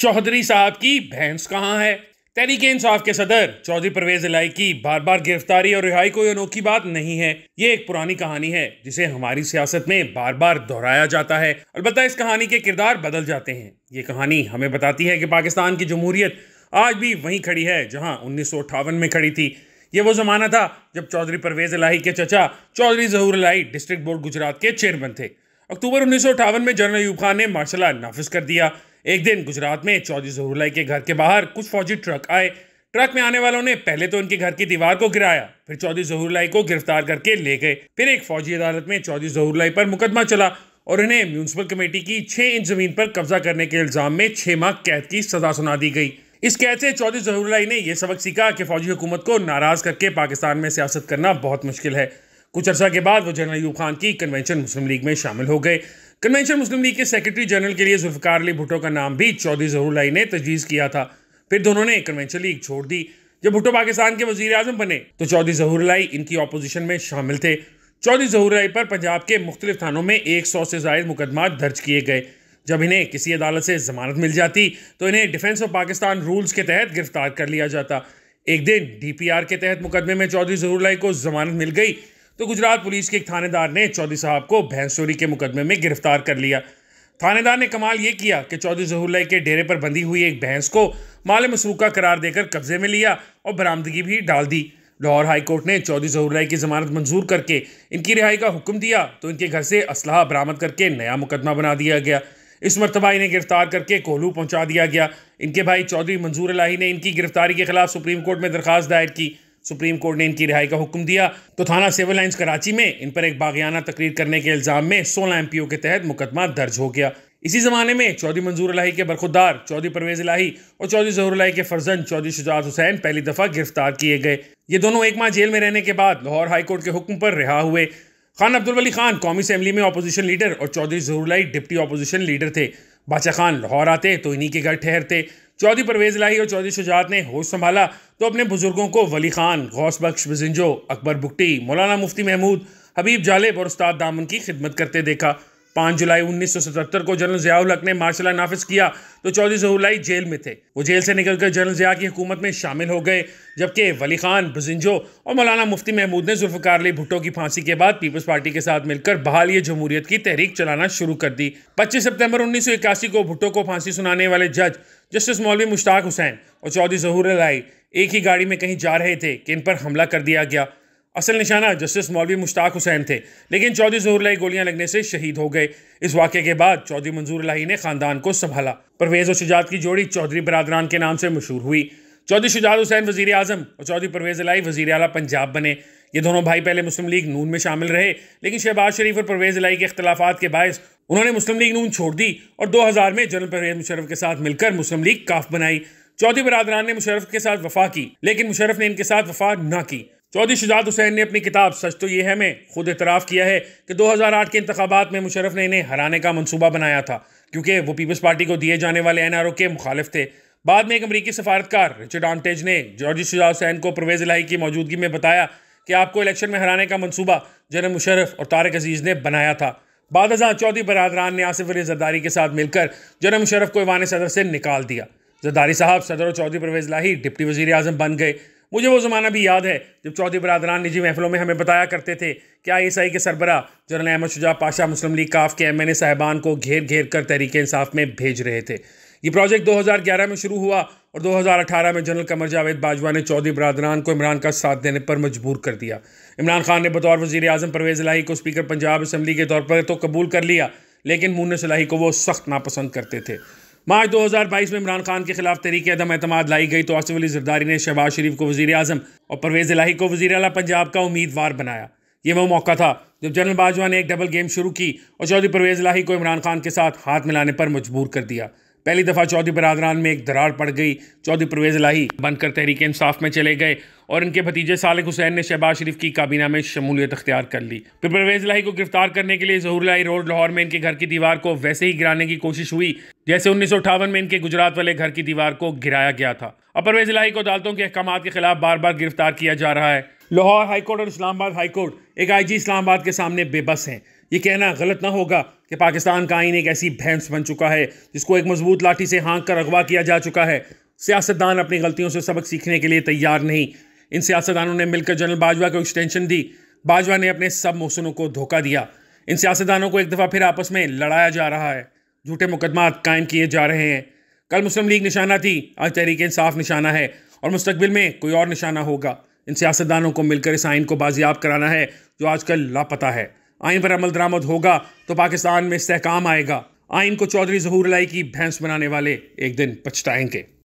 चौधरी साहब की भैंस कहाँ है तहरीक इंसाफ के सदर चौधरी परवेज इलाई की बार बार गिरफ्तारी और रिहाई कोई अनोखी बात नहीं है ये एक पुरानी कहानी है जिसे हमारी सियासत में बार बार दोहराया जाता है अलबत्ता इस कहानी के किरदार बदल जाते हैं ये कहानी हमें बताती है कि पाकिस्तान की जमहूरियत आज भी वहीं खड़ी है जहाँ उन्नीस में खड़ी थी ये वो ज़माना था जब चौधरी परवेज इलाही के चचा चौधरी जहूर इलाही डिस्ट्रिक्ट बोर्ड गुजरात के चेयरमैन थे अक्टूबर उन्नीस में जनरल यूब खान ने मार्शल आर्ट नाफिज कर दिया एक दिन गुजरात में चौधरी जहरुलाई के घर के बाहर कुछ फौजी ट्रक आए ट्रक में आने वालों ने पहले तो उनके घर की दीवार को गिराया फिर चौधरी जहरुलाई को गिरफ्तार करके ले गए फिर एक फौजी अदालत में चौधरी जहरुलाई पर मुकदमा चला और इन्हें म्यूनसिपल कमेटी की छह इंच जमीन पर कब्जा करने के इल्जाम में छह माह कैद की सजा सुना दी गई इस कैद से चौधरी जहरुलाई ने यह सबक सीखा कि फौजी हुकूमत को नाराज करके पाकिस्तान में सियासत करना बहुत मुश्किल है कुछ अर्सा के बाद वो जनरल यू खान की कन्वेंशन मुस्लिम लीग में शामिल हो गए कन्वेंशन मुस्लिम लीग के सेक्रेटरी जनरल के लिए जुल्फ़ार अली भुटो का नाम भी चौधरी जहरुल्लाई ने तजवीज़ किया था फिर दोनों ने कन्वेंशन लीग छोड़ दी जब भुट्टो पाकिस्तान के वजीर अजम बने तो चौधरी जहूरलाई इनकी अपोजिशन में शामिल थे चौधरी जहूरलाई पर पंजाब के मुख्तलिफ थानों में एक सौ से जायद मुकदमा दर्ज किए गए जब इन्हें किसी अदालत से जमानत मिल जाती तो इन्हें डिफेंस ऑफ पाकिस्तान रूल्स के तहत गिरफ्तार कर लिया जाता एक दिन डी पी आर के तहत मुकदमे में चौधरी जहूरलाई को जमानत मिल गई तो गुजरात पुलिस के एक थानेदार ने चौधरी साहब को चोरी के मुकदमे में गिरफ्तार कर लिया थानेदार ने कमाल ये किया कि चौधरी जहूरलाई के डेरे पर बंधी हुई एक भैंस को माल मसरूका करार देकर कब्जे में लिया और बरामदगी भी डाल दी लाहौर हाईकोर्ट ने चौधरी जहूरलाई की जमानत मंजूर करके इनकी रिहाई का हुक्म दिया तो इनके घर से असलाह बरामद करके नया मुकदमा बना दिया गया इस मरतबा इन्हें गिरफ्तार करके कोहलू पहुंचा दिया गया इनके भाई चौधरी मंजूर अलाही ने इनकी गिरफ्तारी के खिलाफ सुप्रीम कोर्ट में दरख्वास्त दायर की सुप्रीम कोर्ट ने इनकी रिहाई का हुक्म दिया तो थाना सिविल लाइन्स कराची में इन पर एक बागियाना तकरीर करने के इल्ज़ाम में सोलह एम के तहत मुकदमा दर्ज हो गया इसी ज़माने में चौधरी मंजूर अलाही के बरखुदार चौधरी परवेज अलाही और चौधरी जहर अलाही के फर्जन चौधरी शुजात हुसैन पहली दफ़ा गिरफ्तार किए गए ये दोनों एक माह जेल में रहने के बाद लाहौर हाईकोर्ट के हुक्म पर रिहा हुए खान अब्दुल वली खान कौमी असम्बली में अपोजिशन लीडर और चौधरी जहरुलाई डिप्टी अपोजिशन लीडर थे बादशाह खान लाहौर आते तो इन्हीं के घर ठहरते चौधरी परवेज लाही और चौधरी शुजात ने होश संभाला तो अपने बुजुर्गों को वली खान गौश बख्श बजिंजो अकबर बुट्टी मौलाना मुफ्ती महमूद हबीब जालिब और उस्ताद दामन की खिदमत करते देखा पाँच जुलाई 1977 को जनरल जयाउल हक ने मार्शल नाफिज किया तो चौधरी जहूलाई जेल में थे वो जेल से निकलकर जनरल जया की हुकूमत में शामिल हो गए जबकि वली खान बजिंजो और मौलाना मुफ्ती महमूद ने जुल्फ़कार अली भुट्टो की फांसी के बाद पीपल्स पार्टी के साथ मिलकर बहाली जमहूरियत की तहरीक चलाना शुरू कर दी पच्चीस सितंबर उन्नीस को भुट्टो को फांसी सुनाने वाले जज जस्टिस मौलवी मुश्ताक हुसैन और चौधरी जहूर लाई एक ही गाड़ी में कहीं जा रहे थे कि इन पर हमला कर दिया गया असल निशाना जस्टिस मौलवी मुश्ताक हुसैन थे लेकिन चौधरी जहूरलाई गोलियां लगने से शहीद हो गए इस वाक्य के बाद चौधरी मंजूर लाही ने खानदान को संभाला परवेज़ और शुजात की जोड़ी चौधरी बरदरान के नाम से मशहूर हुई चौधरी शुजात हुसैन वजीर अजम और चौधरी परवेज़ लाई वजीर अला पंजाब बने ये दोनों भाई पहले मुस्लिम लीग नून में शामिल रहे लेकिन शहबाज शरीफ और परवेज़ लाई के अख्तलाफा के बायस उन्होंने मुस्लिम लीग नून छोड़ दी और हजार में जनरल परवेज मुशरफ के साथ मिलकर मुस्लिम लीग काफ बनाई चौधरी बरदरान ने मुशरफ के साथ वफा की लेकिन मुशरफ ने इनके साथ वफा ना की चौधरी शिजात हुसैन ने अपनी किताब सच तो ये है में खुद इतराफ़ किया है कि 2008 के इंतबात में मुशरफ ने इन्हें हराने का मनसूबा बनाया था क्योंकि वो पीपल्स पार्टी को दिए जाने वाले एन आर ओ के मुखालिफ थे बाद में एक अमरीकी सफारतकार रिचर्ड आमटेज ने जॉर्जी शिजात हुसैन को परवेज़ लाही की मौजूदगी में बताया कि आपको इलेक्शन में हराने का मनसूबा जनरल मुशरफ और तारक अजीज़ ने बनाया था बाद हज़ार चौधरी बरदरान ने आसिफ अली जरदारी के साथ मिलकर जनरल मुशरफ को ईवान सदर से निकाल दिया जरदारी साहब सदर और चौधरी परवेज़ लाही डिप्टी वजी अजम बन गए मुझे वो ज़माना भी याद है जब चौधरी बरदरान निजी महफिलों में हमें बताया करते थे कि आई एस आई के सरबरा जनरल अहमद शुजा पाशा मुस्लिम लीग काफ के एम एन ए साहबान को घेर घेर कर तहरीक इंसाफ में भेज रहे थे ये प्रोजेक्ट 2011 में शुरू हुआ और 2018 में जनरल कमर जावेद बाजवा ने चौधरी बरदरान को इमरान का साथ देने पर मजबूर कर दिया इमरान खान ने बतौर वजी अजम परवेज़ लाही को स्पीकर पंजाब असम्बली के तौर पर तो कबूल कर लिया लेकिन मून सलाही को वो सख्त नापसंद करते थे मार्च 2022 में इमरान खान के खिलाफ तहरीक अदम अतमाद लाई गई तो आसिफ अली जरदारी ने शहबाज शरीफ को वजी अजम और परवेज़ इलाही को वजी अला पंजाब का उम्मीदवार बनाया ये वो मौका था जब जनरल बाजवा ने एक डबल गेम शुरू की और चौधरी परवेज़ इलाही को इमरान खान के साथ हाथ मिलाने पर मजबूर कर दिया पहली दफ़ा चौधरी बरदरान में एक दरार पड़ गई चौधरी परवेज लाही बनकर तहरीक इंसाफ में चले गए और इनके भतीजे सालिक हुसैन ने शहबाज शरीफ की काबीना में शमूलियत अख्तियार कर ली फिर परवेज लाही को गिरफ्तार करने के लिए जहूर लाही रोड लाहौर में इनके घर की दीवार को वैसे ही गिराने की कोशिश हुई जैसे उन्नीस में इनके गुजरात वाले घर की दीवार को गिराया गया था अब परवेज लाही को अदालतों के अहकाम के खिलाफ बार बार गिरफ्तार किया जा रहा है लाहौर हाईकोर्ट और इस्लामाबाद हाईकोर्ट एक जी इस्लामाबाद के सामने बेबस हैं ये कहना गलत ना होगा कि पाकिस्तान का आइन एक ऐसी भैंस बन चुका है जिसको एक मजबूत लाठी से हाँक कर अगवा किया जा चुका है सियासतदान अपनी गलतियों से सबक सीखने के लिए तैयार नहीं इन सियासतदानों ने मिलकर जनरल बाजवा को एक्सटेंशन दी बाजवा ने अपने सब मौसनों को धोखा दिया इन सियासतदानों को एक दफ़ा फिर आपस में लड़ाया जा रहा है झूठे मुकदमा कायम किए जा रहे हैं कल मुस्लिम लीग निशाना थी आज तहरीक इंसाफ निशाना है और मुस्तबिल में कोई और निशाना होगा इन सियासतदानों को मिलकर इस आइन को बाजियाब कराना है जो आजकल लापता है आइन पर अमल दरामद होगा तो पाकिस्तान में इस्तेकाम आएगा आइन को चौधरी जहूर लाई की भैंस बनाने वाले एक दिन पछताएंगे